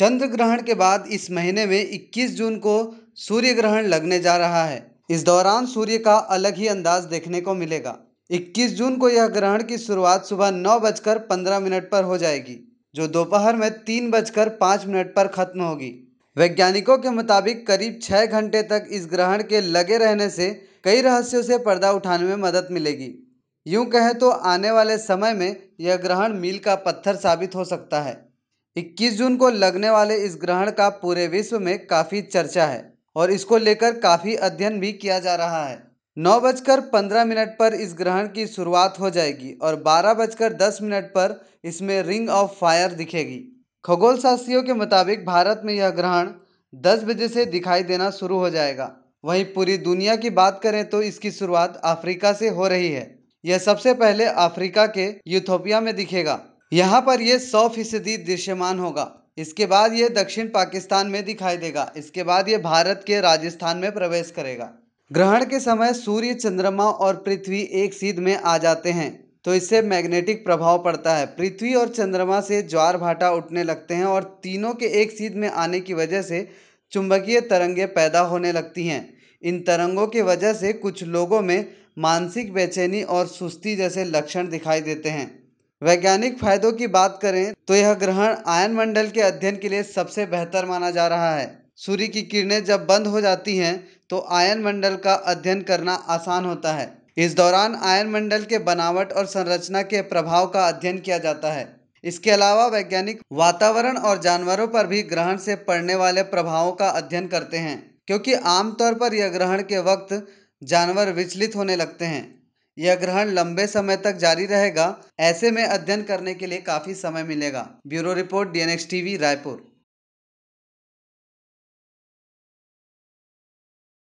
चंद्र ग्रहण के बाद इस महीने में 21 जून को सूर्य ग्रहण लगने जा रहा है इस दौरान सूर्य का अलग ही अंदाज देखने को मिलेगा 21 जून को यह ग्रहण की शुरुआत सुबह नौ बजकर पंद्रह मिनट पर हो जाएगी जो दोपहर में तीन बजकर पाँच मिनट पर खत्म होगी वैज्ञानिकों के मुताबिक करीब छः घंटे तक इस ग्रहण के लगे रहने से कई रहस्यों से पर्दा उठाने में मदद मिलेगी यूं कहें तो आने वाले समय में यह ग्रहण मील का पत्थर साबित हो सकता है इक्कीस जून को लगने वाले इस ग्रहण का पूरे विश्व में काफ़ी चर्चा है और इसको लेकर काफ़ी अध्ययन भी किया जा रहा है नौ बजकर पंद्रह मिनट पर इस ग्रहण की शुरुआत हो जाएगी और बारह बजकर दस मिनट पर इसमें रिंग ऑफ फायर दिखेगी खगोल शास्त्रियों के मुताबिक भारत में यह ग्रहण दस बजे से दिखाई देना शुरू हो जाएगा वहीं पूरी दुनिया की बात करें तो इसकी शुरुआत अफ्रीका से हो रही है यह सबसे पहले अफ्रीका के यूथोपिया में दिखेगा यहाँ पर ये सौ फीसदी दृश्यमान होगा इसके बाद ये दक्षिण पाकिस्तान में दिखाई देगा इसके बाद ये भारत के राजस्थान में प्रवेश करेगा ग्रहण के समय सूर्य चंद्रमा और पृथ्वी एक सीध में आ जाते हैं तो इससे मैग्नेटिक प्रभाव पड़ता है पृथ्वी और चंद्रमा से ज्वार भाटा उठने लगते हैं और तीनों के एक सीध में आने की वजह से चुंबकीय तरंगे पैदा होने लगती हैं इन तरंगों की वजह से कुछ लोगों में मानसिक बेचैनी और सुस्ती जैसे लक्षण दिखाई देते हैं वैज्ञानिक फायदों की बात करें तो यह ग्रहण आयन मंडल के अध्ययन के लिए सबसे बेहतर माना जा रहा है सूर्य की किरणें जब बंद हो जाती हैं तो आयन मंडल का अध्ययन करना आसान होता है इस दौरान आयन मंडल के बनावट और संरचना के प्रभाव का अध्ययन किया जाता है इसके अलावा वैज्ञानिक वातावरण और जानवरों पर भी ग्रहण से पड़ने वाले प्रभावों का अध्ययन करते हैं क्योंकि आमतौर पर यह ग्रहण के वक्त जानवर विचलित होने लगते हैं यह ग्रहण लंबे समय तक जारी रहेगा ऐसे में अध्ययन करने के लिए काफी समय मिलेगा bureau report DNX TV Raipur